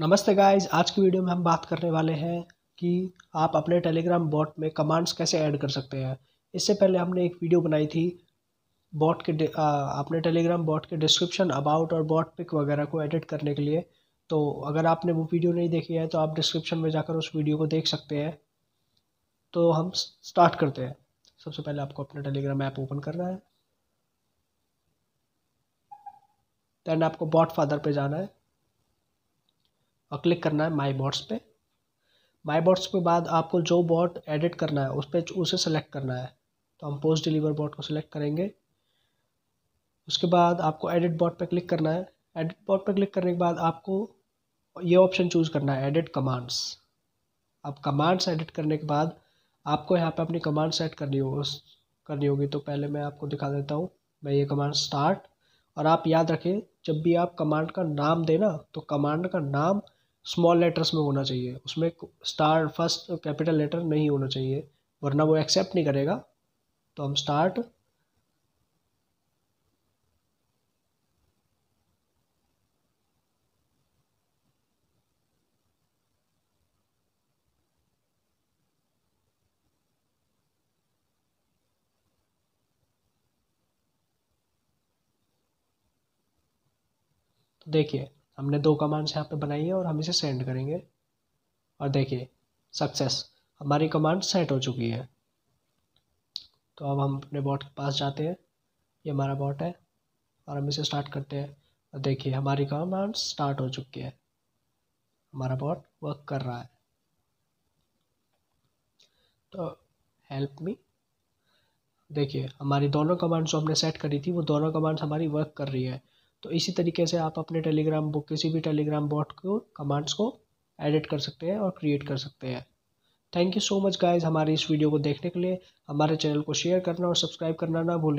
नमस्ते गाइस आज की वीडियो में हम बात करने वाले हैं कि आप अपने टेलीग्राम बॉट में कमांड्स कैसे ऐड कर सकते हैं इससे पहले हमने एक वीडियो बनाई थी बॉट के अपने टेलीग्राम बॉट के डिस्क्रिप्शन अबाउट और बॉट पिक वगैरह को एडिट करने के लिए तो अगर आपने वो वीडियो नहीं देखी है तो आप डिस्क्रिप्शन में जाकर उस वीडियो को देख सकते हैं तो हम स्टार्ट करते हैं सबसे पहले आपको अपना टेलीग्राम ऐप ओपन करना है देन आपको बॉट फादर पर जाना है और क्लिक करना है माई बॉट्स पे माई बॉट्स के बाद आपको जो बॉट एडिट करना है उस पर उसे सेलेक्ट करना है तो हम पोस्ट डिलीवर बॉट को सिलेक्ट करेंगे उसके बाद आपको एडिट बॉट पर क्लिक करना है एडिट बॉट पर क्लिक करने के बाद आपको ये ऑप्शन चूज़ करना है एडिट कमांड्स अब कमांड्स एडिट करने के बाद आपको यहाँ पे अपनी कमांड सेट करनी हो करनी होगी तो पहले मैं आपको दिखा देता हूँ मैं ये कमांड स्टार्ट और आप याद रखें जब भी आप कमांड का नाम देना तो कमांड का नाम स्मॉल लेटर्स में होना चाहिए उसमें स्टार फर्स्ट कैपिटल लेटर नहीं होना चाहिए वरना वो एक्सेप्ट नहीं करेगा तो हम स्टार्ट देखिए हमने दो कमांड्स यहाँ पे बनाई है और हम इसे सेंड करेंगे और देखिए सक्सेस हमारी कमांड सेट हो चुकी है तो अब हम अपने बॉट के पास जाते हैं ये हमारा बॉट है और हम इसे स्टार्ट करते हैं और देखिए हमारी कमांड स्टार्ट हो चुकी है हमारा बॉट वर्क कर रहा है तो हेल्प मी देखिए हमारी दोनों कमांड्स जो हमने सेट करी थी वो दोनों कमांड्स हमारी वर्क कर रही है तो इसी तरीके से आप अपने टेलीग्राम बुक किसी भी टेलीग्राम बॉट को कमांड्स को एडिट कर सकते हैं और क्रिएट कर सकते हैं thank you so much guys हमारे इस वीडियो को देखने के लिए हमारे चैनल को शेयर करना और सब्सक्राइब करना ना भूलें